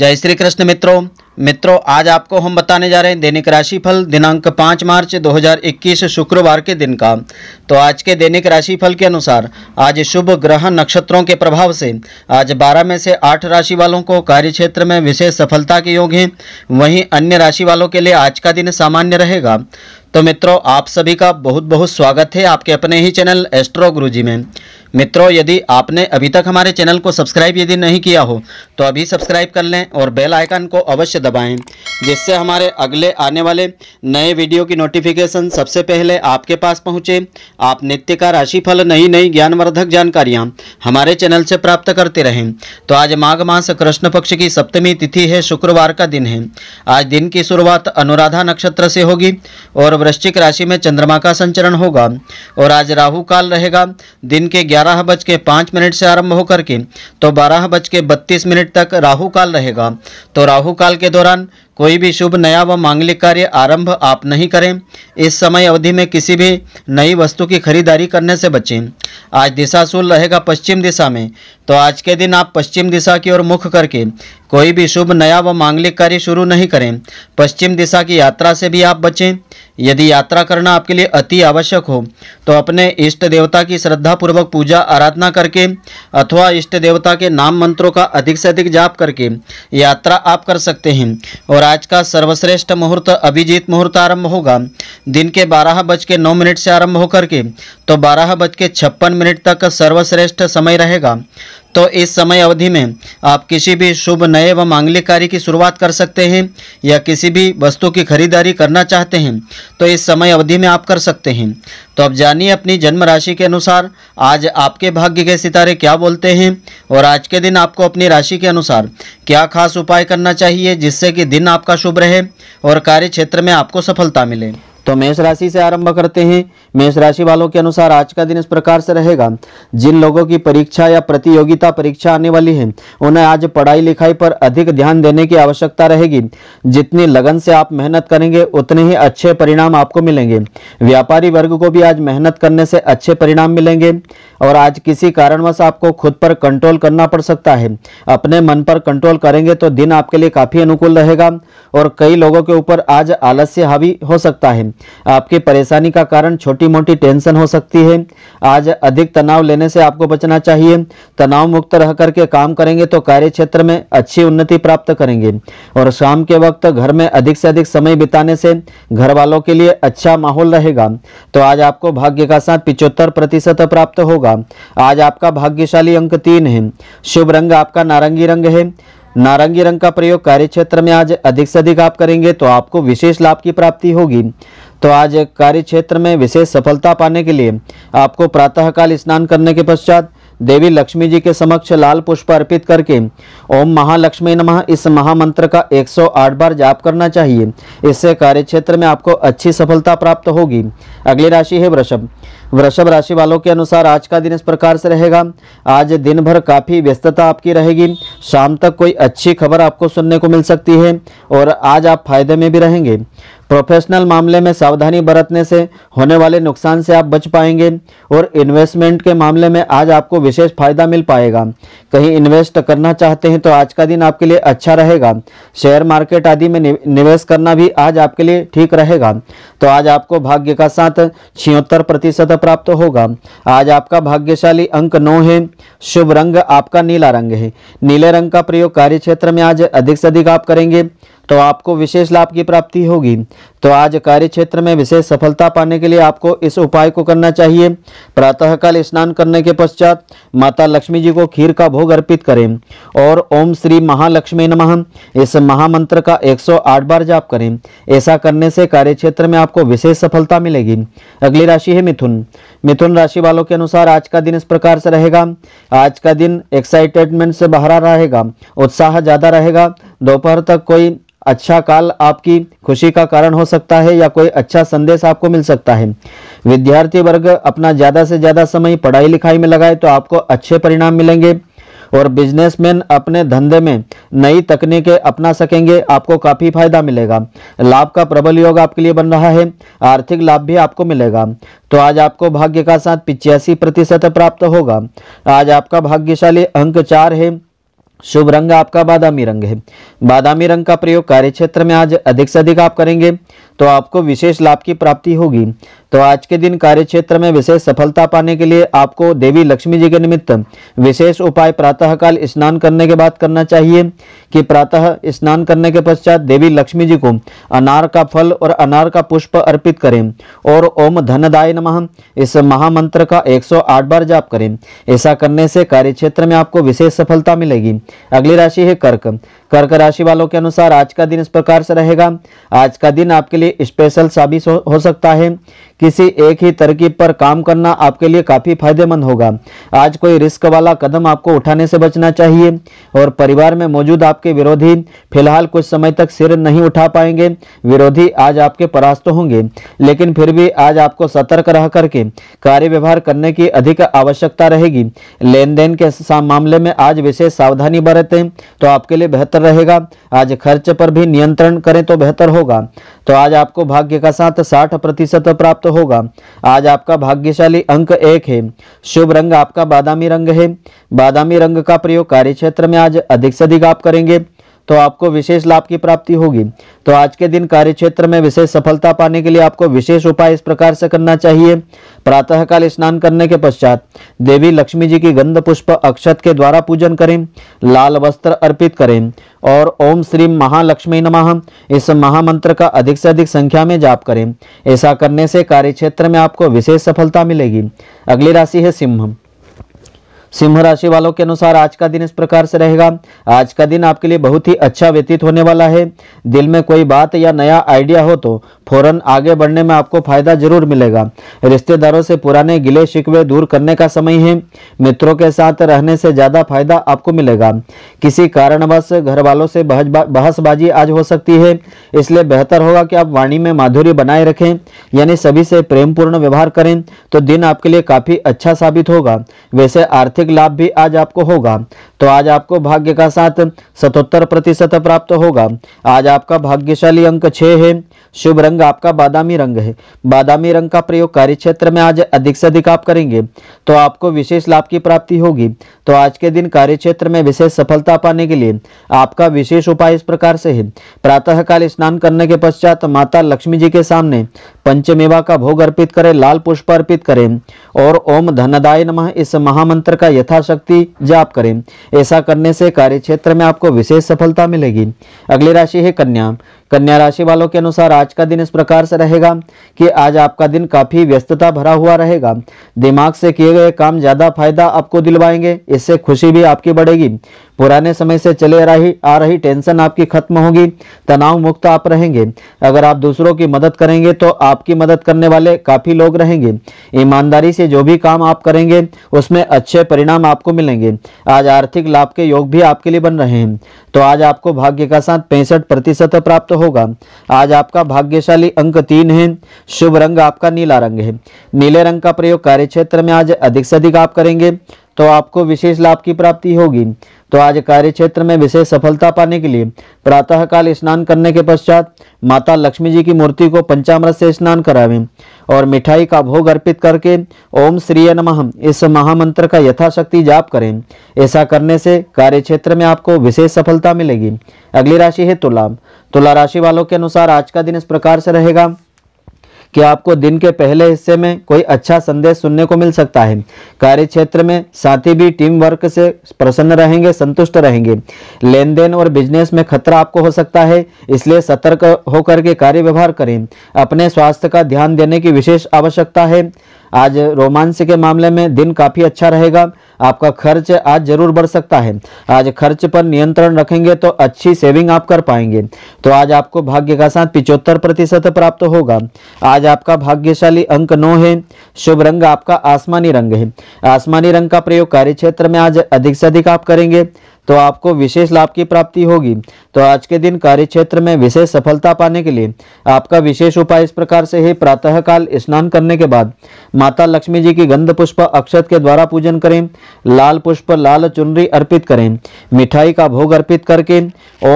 जय श्री कृष्ण मित्रों मित्रों आज आपको हम बताने जा रहे हैं दैनिक राशिफल दिनांक पाँच मार्च 2021 शुक्रवार के दिन का तो आज के दैनिक राशिफल के अनुसार आज शुभ ग्रह नक्षत्रों के प्रभाव से आज 12 में से 8 राशि वालों को कार्य क्षेत्र में विशेष सफलता के योग हैं वहीं अन्य राशि वालों के लिए आज का दिन सामान्य रहेगा तो मित्रों आप सभी का बहुत बहुत स्वागत है आपके अपने ही चैनल एस्ट्रो गुरु में मित्रों यदि आपने अभी तक हमारे चैनल को सब्सक्राइब यदि नहीं किया हो तो अभी सब्सक्राइब कर लें और बेल आइकन को अवश्य दबाएं जिससे हमारे अगले आने वाले नए वीडियो की नोटिफिकेशन सबसे पहले आपके पास पहुंचे आप नित्य का राशिफल नई नई ज्ञानवर्धक जानकारियाँ हमारे चैनल से प्राप्त करते रहें तो आज माघ मास कृष्ण पक्ष की सप्तमी तिथि है शुक्रवार का दिन है आज दिन की शुरुआत अनुराधा नक्षत्र से होगी और वृश्चिक राशि में चंद्रमा का संचरण होगा और आज राहुकाल रहेगा दिन के ग्यारह ग्यारह बज के पाँच मिनट से आरंभ होकर के तो बारह बज के बत्तीस मिनट तक राहु काल रहेगा तो राहु काल के दौरान कोई भी शुभ नया व मांगलिक कार्य आरंभ आप नहीं करें इस समय अवधि में किसी भी नई वस्तु की खरीदारी करने से बचें आज दिशाशूल रहेगा पश्चिम दिशा में तो आज के दिन आप पश्चिम दिशा की ओर मुख करके कोई भी शुभ नया व मांगलिक कार्य शुरू नहीं करें पश्चिम दिशा की यात्रा से भी आप बचें यदि यात्रा करना आपके लिए अति आवश्यक हो तो अपने इष्ट देवता की श्रद्धापूर्वक पूजा आराधना करके अथवा इष्ट देवता के नाम मंत्रों का अधिक से अधिक जाप करके यात्रा आप कर सकते हैं और और आज का सर्वश्रेष्ठ मुहूर्त अभिजीत मुहूर्त आरंभ होगा दिन के बारह बज के नौ मिनट से आरंभ होकर के तो बारह बज के छप्पन मिनट तक सर्वश्रेष्ठ समय रहेगा तो इस समय अवधि में आप किसी भी शुभ नए व मांगलिक कार्य की शुरुआत कर सकते हैं या किसी भी वस्तु की खरीदारी करना चाहते हैं तो इस समय अवधि में आप कर सकते हैं तो अब जानिए अपनी जन्म राशि के अनुसार आज आपके भाग्य के सितारे क्या बोलते हैं और आज के दिन आपको अपनी राशि के अनुसार क्या खास उपाय करना चाहिए जिससे कि दिन आपका शुभ रहे और कार्य क्षेत्र में आपको सफलता मिले तो मेष राशि से आरंभ करते हैं मेष राशि वालों के अनुसार आज का दिन इस प्रकार से रहेगा जिन लोगों की परीक्षा या प्रतियोगिता परीक्षा आने वाली है उन्हें आज पढ़ाई लिखाई पर अधिक ध्यान देने की आवश्यकता रहेगी जितनी लगन से आप मेहनत करेंगे उतने ही अच्छे परिणाम आपको मिलेंगे व्यापारी वर्ग को भी आज मेहनत करने से अच्छे परिणाम मिलेंगे और आज किसी कारणवश आपको खुद पर कंट्रोल करना पड़ सकता है अपने मन पर कंट्रोल करेंगे तो दिन आपके लिए काफी अनुकूल रहेगा और कई लोगों के ऊपर आज आलस्य हावी हो सकता है आपके परेशानी का कारण छोटी मोटी टेंशन हो सकती है आज अधिक तनाव लेने से आपको बचना चाहिए तनाव मुक्त रह करके काम करेंगे तो कार्य क्षेत्र में अच्छी उन्नति प्राप्त करेंगे और शाम के वक्त घर में अधिक से अधिक समय बिताने से घर वालों के लिए अच्छा माहौल रहेगा तो आज आपको भाग्य का साथ पिचहत्तर प्रतिशत प्राप्त होगा आज आपका भाग्यशाली अंक तीन है शुभ रंग आपका नारंगी रंग है नारंगी रंग का प्रयोग कार्य क्षेत्र में आज अधिक से अधिक आप करेंगे तो आपको विशेष लाभ की प्राप्ति होगी तो आज कार्य क्षेत्र में विशेष सफलता पाने के लिए आपको प्रातःकाल स्नान करने के पश्चात देवी लक्ष्मी जी के समक्ष लाल पुष्प अर्पित करके ओम महालक्ष्मी नमः इस महामंत्र का 108 बार जाप करना चाहिए इससे कार्य क्षेत्र में आपको अच्छी सफलता प्राप्त होगी अगली राशि है वृषभ वृषभ राशि वालों के अनुसार आज का दिन इस प्रकार से रहेगा आज दिन भर काफ़ी व्यस्तता आपकी रहेगी शाम तक कोई अच्छी खबर आपको सुनने को मिल सकती है और आज आप फायदे में भी रहेंगे प्रोफेशनल मामले में सावधानी बरतने से होने वाले नुकसान से आप बच पाएंगे और इन्वेस्टमेंट के मामले में आज आपको विशेष फायदा मिल पाएगा कहीं इन्वेस्ट करना चाहते हैं तो आज का दिन आपके लिए अच्छा रहेगा शेयर मार्केट आदि में निवेश करना भी आज आपके लिए ठीक रहेगा तो आज आपको भाग्य का साथ छिहत्तर प्रतिशत प्राप्त होगा आज आपका भाग्यशाली अंक नौ है शुभ रंग आपका नीला रंग है नीले रंग का प्रयोग कार्य क्षेत्र में आज अधिक से अधिक आप करेंगे तो आपको विशेष लाभ की प्राप्ति होगी तो आज कार्य क्षेत्र में विशेष सफलता पाने के लिए आपको इस उपाय को करना चाहिए प्रातःकाल स्नान करने के पश्चात माता लक्ष्मी जी को खीर का भोग अर्पित करें और ओम श्री महालक्ष्मी नमः इस महामंत्र का 108 बार जाप करें ऐसा करने से कार्य क्षेत्र में आपको विशेष सफलता मिलेगी अगली राशि है मिथुन मिथुन राशि वालों के अनुसार आज का दिन इस प्रकार से रहेगा आज का दिन एक्साइटेडमेंट से बहरा रहेगा उत्साह ज़्यादा रहेगा दोपहर तक कोई अच्छा काल आपकी खुशी का कारण हो सकता है या कोई अच्छा संदेश आपको मिल सकता है विद्यार्थी वर्ग अपना ज़्यादा से ज़्यादा समय पढ़ाई लिखाई में लगाए तो आपको अच्छे परिणाम मिलेंगे और बिजनेसमैन अपने धंधे में नई तकनीकें अपना सकेंगे आपको काफ़ी फायदा मिलेगा लाभ का प्रबल योग आपके लिए बन रहा है आर्थिक लाभ भी आपको मिलेगा तो आज आपको भाग्य का साथ पिचासी प्रतिशत प्राप्त होगा आज आपका भाग्यशाली अंक चार है शुभ रंग आपका बादामी रंग है बादामी रंग का प्रयोग कार्य क्षेत्र में आज अधिक से अधिक आप करेंगे तो आपको विशेष लाभ की प्राप्ति होगी तो आज के दिन कार्यक्षेत्र में विशेष सफलता पाने के लिए आपको देवी लक्ष्मी जी के निमित्त विशेष उपाय प्रातःकाल स्नान करने के बाद करना चाहिए कि प्रातः स्नान करने के पश्चात देवी लक्ष्मी जी को अनार का फल और अनार का पुष्प अर्पित करें और ओम धनदाय नमः इस महामंत्र का 108 बार जाप करें ऐसा करने से कार्यक्षेत्र में आपको विशेष सफलता मिलेगी अगली राशि है कर्क कर्क राशि वालों के अनुसार आज का दिन इस प्रकार से रहेगा आज का दिन आपके लिए स्पेशल साबित हो, सकता है किसी एक ही तरकीब पर काम करना आपके लिए काफ़ी फायदेमंद होगा आज कोई रिस्क वाला कदम आपको उठाने से बचना चाहिए और परिवार में मौजूद आपके विरोधी फिलहाल कुछ समय तक सिर नहीं उठा पाएंगे विरोधी आज आपके परास्त होंगे लेकिन फिर भी आज आपको सतर्क रह करके कार्य व्यवहार करने की अधिक आवश्यकता रहेगी लेन देन के मामले में आज विशेष सावधानी अमीबा रहते हैं तो आपके लिए बेहतर रहेगा आज खर्च पर भी नियंत्रण करें तो बेहतर होगा तो आज आपको भाग्य का साथ साठ प्रतिशत प्राप्त होगा आज आपका भाग्यशाली अंक एक है शुभ रंग आपका बादामी रंग है बादामी रंग का प्रयोग कार्य में आज अधिक से अधिक आप करेंगे तो आपको विशेष लाभ की प्राप्ति होगी तो आज के दिन कार्य क्षेत्र में विशेष सफलता पाने के लिए आपको विशेष उपाय इस प्रकार से करना चाहिए प्रातःकाल स्नान करने के पश्चात देवी लक्ष्मी जी की गंध पुष्प अक्षत के द्वारा पूजन करें लाल वस्त्र अर्पित करें और ओम श्री महालक्ष्मी नमः इस महामंत्र का अधिक से अधिक संख्या में जाप करें ऐसा करने से कार्यक्षेत्र में आपको विशेष सफलता मिलेगी अगली राशि है सिंह सिंह राशि वालों के अनुसार आज का दिन इस प्रकार से रहेगा आज का दिन आपके लिए बहुत ही अच्छा व्यतीत होने वाला है दिल में कोई बात या नया आइडिया हो तो फौरन आगे बढ़ने में आपको फायदा जरूर मिलेगा रिश्तेदारों से पुराने गिले शिकवे दूर करने का समय है मित्रों के साथ रहने से ज्यादा फायदा आपको मिलेगा किसी कारणवश घर वालों से बहसबाजी आज हो सकती है इसलिए बेहतर होगा कि आप वाणी में माधुरी बनाए रखें यानी सभी से प्रेमपूर्ण व्यवहार करें तो दिन आपके लिए काफी अच्छा साबित होगा वैसे आर्थिक आर्थिक लाभ भी आज आपको होगा तो आज आपको भाग्य का साथ सतहत्तर प्रतिशत प्राप्त होगा आज आपका भाग्यशाली अंक छः है शुभ रंग आपका बादामी रंग है बादामी रंग का प्रयोग कार्य क्षेत्र में आज अधिक से अधिक आप करेंगे तो आपको विशेष लाभ की प्राप्ति होगी तो आज के दिन कार्य क्षेत्र में विशेष सफलता पाने के लिए आपका विशेष उपाय इस प्रकार से है प्रातःकाल स्नान करने के पश्चात माता लक्ष्मी जी के सामने पंचमेवा का भोग अर्पित करें लाल पुष्प अर्पित करें और ओम धनदाय नमः इस महामंत्र का यथाशक्ति जाप करें ऐसा करने से कार्य क्षेत्र में आपको विशेष सफलता मिलेगी अगली राशि है कन्या कन्या राशि वालों के अनुसार आज का दिन इस प्रकार से रहेगा कि आज आपका दिन काफी व्यस्तता भरा हुआ रहेगा दिमाग से किए गए काम ज्यादा फायदा आपको दिलवाएंगे इससे खुशी भी आपकी बढ़ेगी पुराने समय से चले रही आ रही टेंशन आपकी खत्म होगी तनाव मुक्त आप रहेंगे अगर आप दूसरों की मदद करेंगे तो आपकी मदद करने वाले काफी लोग रहेंगे ईमानदारी से जो भी काम आप करेंगे उसमें अच्छे परिणाम आपको मिलेंगे आज आर्थिक लाभ के योग भी आपके लिए बन रहे हैं तो आज आपको भाग्य का साथ पैंसठ प्रतिशत प्राप्त हो होगा आज आपका भाग्यशाली अंक तीन है शुभ रंग आपका नीला रंग है नीले रंग का प्रयोग कार्य क्षेत्र में आज अधिक से अधिक आप करेंगे तो आपको विशेष लाभ की प्राप्ति होगी तो आज कार्य क्षेत्र में विशेष सफलता पाने के लिए प्रातःकाल स्नान करने के पश्चात माता लक्ष्मी जी की मूर्ति को पंचामृत से स्नान करावें और मिठाई का भोग अर्पित करके ओम श्रीय नमः इस महामंत्र का यथाशक्ति जाप करें ऐसा करने से कार्य क्षेत्र में आपको विशेष सफलता मिलेगी अगली राशि है तुला तुला राशि वालों के अनुसार आज का दिन इस प्रकार से रहेगा कि आपको दिन के पहले हिस्से में कोई अच्छा संदेश सुनने को मिल सकता है कार्य क्षेत्र में साथी भी टीम वर्क से प्रसन्न रहेंगे संतुष्ट रहेंगे लेन देन और बिजनेस में खतरा आपको हो सकता है इसलिए सतर्क होकर के कार्य व्यवहार करें अपने स्वास्थ्य का ध्यान देने की विशेष आवश्यकता है आज रोमांस के मामले में दिन काफ़ी अच्छा रहेगा आपका खर्च आज जरूर बढ़ सकता है आज खर्च पर नियंत्रण रखेंगे तो अच्छी सेविंग आप कर पाएंगे तो आज आपको भाग्य का साथ पिचहत्तर प्रतिशत प्राप्त होगा आज आपका भाग्यशाली अंक नौ है शुभ रंग आपका आसमानी रंग है आसमानी रंग का प्रयोग कार्य में आज अधिक से अधिक आप करेंगे तो आपको विशेष लाभ की प्राप्ति होगी तो आज के दिन कार्य क्षेत्र में विशेष सफलता पाने के लिए आपका विशेष उपाय इस प्रकार से है प्रातःकाल स्नान करने के बाद माता लक्ष्मी जी की गंध पुष्प अक्षत के द्वारा पूजन करें लाल पुष्प लाल चुनरी अर्पित करें मिठाई का भोग अर्पित करके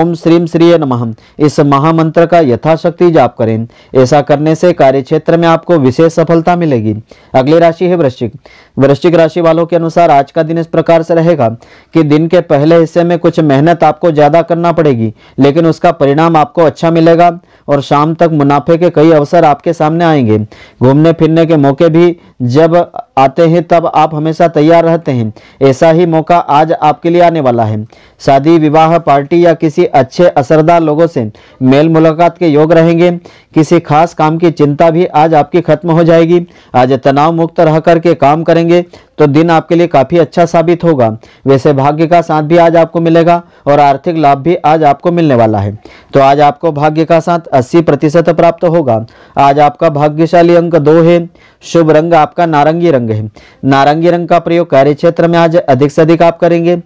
ओम श्रीम श्रीय नमः इस महामंत्र का यथाशक्ति जाप करें ऐसा करने से कार्य क्षेत्र में आपको विशेष सफलता मिलेगी अगली राशि है वृश्चिक वृश्चिक राशि वालों के अनुसार आज का दिन इस प्रकार से रहेगा कि दिन के पहले पहले हिस्से में कुछ मेहनत आपको ज़्यादा करना पड़ेगी लेकिन उसका परिणाम आपको अच्छा मिलेगा और शाम तक मुनाफे के कई अवसर आपके सामने आएंगे घूमने फिरने के मौके भी जब आते हैं तब आप हमेशा तैयार रहते हैं ऐसा ही मौका आज आपके लिए आने वाला है शादी विवाह पार्टी या किसी अच्छे असरदार लोगों से मेल मुलाकात के योग रहेंगे किसी खास काम की चिंता भी आज आपकी खत्म हो जाएगी आज तनाव मुक्त रह करके काम करेंगे तो दिन आपके लिए काफ़ी अच्छा साबित होगा वैसे भाग्य का साथ भी आज आपको मिलेगा और आर्थिक लाभ भी आज आपको मिलने वाला है तो आज आपको भाग्य का साथ 80 प्रतिशत प्राप्त होगा आज आपका भाग्यशाली अंक दो है शुभ रंग आपका नारंगी रंग रंग है नारंगी रंग का प्रयोग कार्य क्षेत्र में आज अधिक से अधिक आप करेंगे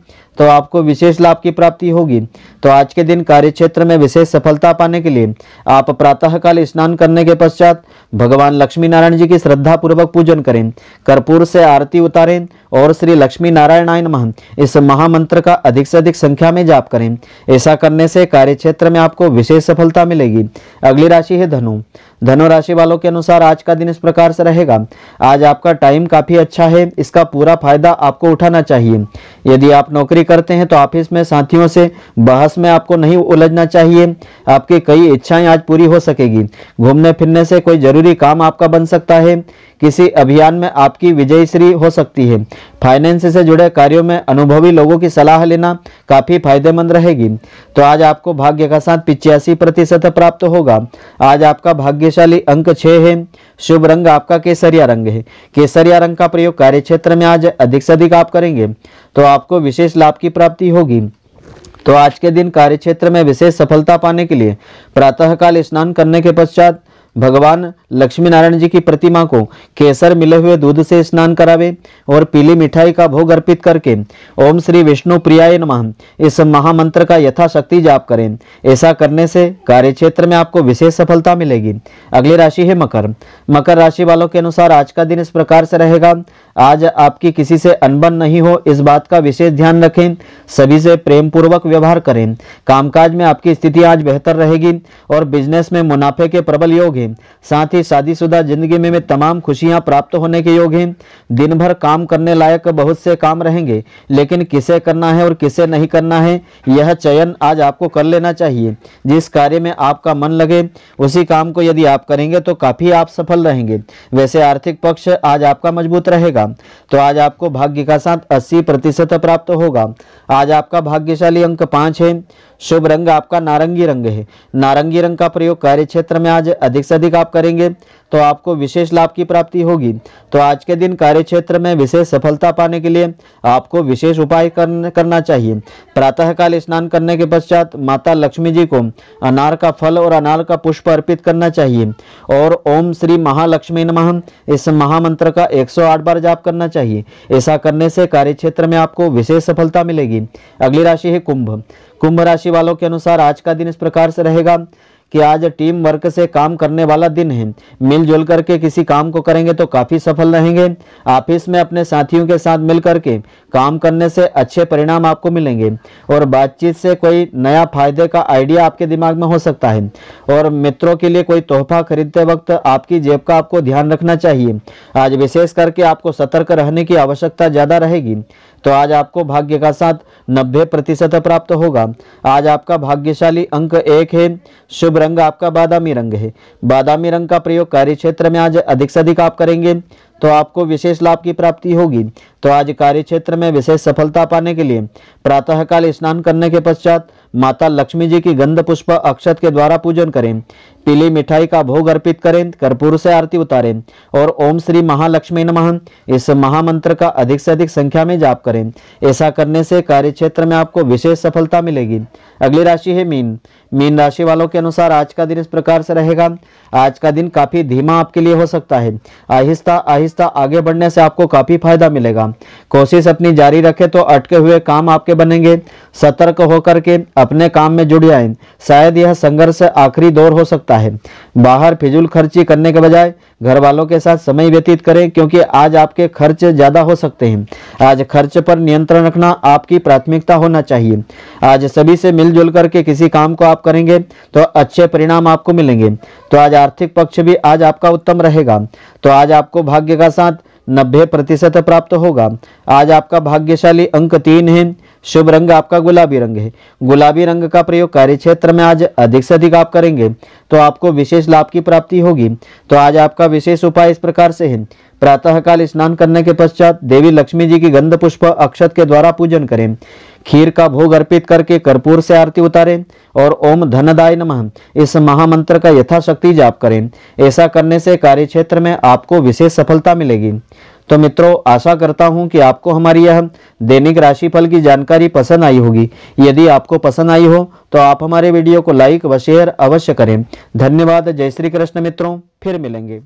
तो आपको विशेष लाभ की प्राप्ति होगी तो आज के दिन कार्य क्षेत्र में विशेष सफलता पाने के लिए आप प्रातःकाल स्नान करने के पश्चात भगवान लक्ष्मी नारायण जी की श्रद्धा पूर्वक पूजन करें कर्पूर से आरती उतारें और श्री लक्ष्मी नारायणायन मह इस महामंत्र का अधिक से अधिक संख्या में जाप करें ऐसा करने से कार्य क्षेत्र में आपको विशेष सफलता मिलेगी अगली राशि है धनु धनु राशि वालों के अनुसार आज का दिन इस प्रकार से रहेगा आज आपका टाइम काफी अच्छा है इसका पूरा फायदा आपको उठाना चाहिए यदि आप नौकरी करते हैं तो ऑफिस में साथियों से बहस में आपको नहीं उलझना चाहिए आपकी कई इच्छाएं आज पूरी हो सकेगी घूमने फिरने से कोई जरूरी काम आपका बन सकता है किसी अभियान में आपकी विजयश्री हो सकती है फाइनेंस से जुड़े कार्यों में अनुभवी लोगों की सलाह लेना काफ़ी फायदेमंद रहेगी तो आज आपको भाग्य का साथ पिचासी प्रतिशत प्राप्त होगा आज आपका भाग्यशाली अंक छः है शुभ रंग आपका केसरिया रंग है केसरिया रंग का प्रयोग कार्य क्षेत्र में आज अधिक से अधिक आप करेंगे तो आपको विशेष लाभ आपकी प्राप्ति होगी तो आज के दिन कार्य क्षेत्र में विशेष सफलता पाने के लिए प्रातःकाल स्नान करने के पश्चात भगवान लक्ष्मी नारायण जी की प्रतिमा को केसर मिले हुए दूध से स्नान करावे और पीली मिठाई का भोग अर्पित करके ओम श्री विष्णु प्रियाय नमः इस महामंत्र का यथाशक्ति जाप करें ऐसा करने से कार्य क्षेत्र में आपको विशेष सफलता मिलेगी अगली राशि है मकर मकर राशि वालों के अनुसार आज का दिन इस प्रकार से रहेगा आज आपकी किसी से अनबन नहीं हो इस बात का विशेष ध्यान रखें सभी से प्रेम पूर्वक व्यवहार करें कामकाज में आपकी स्थिति आज बेहतर रहेगी और बिजनेस में मुनाफे के प्रबल योग है साथ ही शादीशुदा जिंदगी में, में तमाम खुशियां प्राप्त होने के योग हैं दिन भर काम करने लायक बहुत से काम रहेंगे लेकिन किसे करना है और किसे नहीं करना है यह चयन आज आपको कर लेना चाहिए जिस कार्य में आपका मन लगे उसी काम को यदि आप करेंगे तो काफ़ी आप सफल रहेंगे वैसे आर्थिक पक्ष आज आपका मजबूत रहेगा तो आज आपको भाग्य का साथ अस्सी प्राप्त होगा आज आपका भाग्यशाली अंक पांच है शुभ रंग आपका नारंगी रंग है नारंगी रंग का प्रयोग कार्य क्षेत्र में आज अधिक से अधिक आप करेंगे तो आपको विशेष लाभ की प्राप्ति होगी तो आज के दिन कार्य क्षेत्र में विशेष सफलता पाने के लिए आपको विशेष उपाय करना चाहिए प्रातःकाल स्नान करने के पश्चात माता लक्ष्मी जी को अनार का फल और अनार का पुष्प अर्पित करना चाहिए और ओम श्री महालक्ष्मी नमः इस महामंत्र का 108 बार जाप करना चाहिए ऐसा करने से कार्य क्षेत्र में आपको विशेष सफलता मिलेगी अगली राशि है कुंभ कुंभ राशि वालों के अनुसार आज का दिन इस प्रकार से रहेगा कि आज टीम वर्क से काम करने वाला दिन है मिलजुल करके किसी काम को करेंगे तो काफ़ी सफल रहेंगे ऑफिस में अपने साथियों के साथ मिल करके काम करने से अच्छे परिणाम आपको मिलेंगे और बातचीत से कोई नया फायदे का आइडिया आपके दिमाग में हो सकता है और मित्रों के लिए कोई तोहफा खरीदते वक्त आपकी जेब का आपको ध्यान रखना चाहिए आज विशेष करके आपको सतर्क रहने की आवश्यकता ज़्यादा रहेगी तो आज आपको भाग्य का साथ नब्बे प्रतिशत प्राप्त होगा आज आपका भाग्यशाली अंक एक है शुभ रंग आपका बादामी रंग है बादामी रंग का प्रयोग कार्य क्षेत्र में आज अधिक से अधिक आप करेंगे तो आपको विशेष लाभ की प्राप्ति होगी तो आज कार्य क्षेत्र में विशेष सफलता पाने के लिए प्रातःकाल स्नान करने के पश्चात माता लक्ष्मी जी की गंध पुष्प अक्षत के द्वारा पूजन करें पीली मिठाई का भोग अर्पित करें कर्पूर से आरती उतारें और ओम श्री महालक्ष्मी नमः इस महामंत्र का अधिक से अधिक संख्या में जाप करें ऐसा करने से कार्य क्षेत्र में आपको विशेष सफलता मिलेगी अगली राशि है मीन मीन राशि वालों के अनुसार आज का दिन इस प्रकार से रहेगा आज का दिन काफ़ी धीमा आपके लिए हो सकता है आहिस्ता आहिस्ता आगे बढ़ने से आपको काफ़ी फायदा मिलेगा कोशिश अपनी जारी रखें तो अटके हुए काम आपके बनेंगे सतर्क होकर के अपने काम में जुड़ जाए शायद यह संघर्ष आखिरी दौर हो सकता है बाहर फिजूल खर्ची करने के बजाय घर वालों के साथ समय व्यतीत करें क्योंकि आज आपके खर्च ज़्यादा हो सकते हैं आज खर्च पर नियंत्रण रखना आपकी प्राथमिकता होना चाहिए आज सभी से मिलजुल करके किसी काम को आप करेंगे तो अच्छे परिणाम आपको मिलेंगे तो आज आर्थिक पक्ष भी आज आपका उत्तम रहेगा तो आज आपको भाग्य का साथ नब्बे प्रतिशत प्राप्त होगा आज आपका भाग्यशाली अंक तीन है शुभ रंग आपका गुलाबी रंग है गुलाबी रंग का प्रयोग कार्य क्षेत्र में आज अधिक से अधिक आप करेंगे तो आपको विशेष लाभ की प्राप्ति होगी तो आज आपका विशेष उपाय इस प्रकार से है प्रातःकाल स्नान करने के पश्चात देवी लक्ष्मी जी की गंध पुष्प अक्षत के द्वारा पूजन करें खीर का भोग अर्पित करके कर्पूर से आरती उतारें और ओम धनदाय नमः इस महामंत्र का यथाशक्ति जाप करें ऐसा करने से कार्य क्षेत्र में आपको विशेष सफलता मिलेगी तो मित्रों आशा करता हूं कि आपको हमारी यह दैनिक राशिफल की जानकारी पसंद आई होगी यदि आपको पसंद आई हो तो आप हमारे वीडियो को लाइक व शेयर अवश्य करें धन्यवाद जय श्री कृष्ण मित्रों फिर मिलेंगे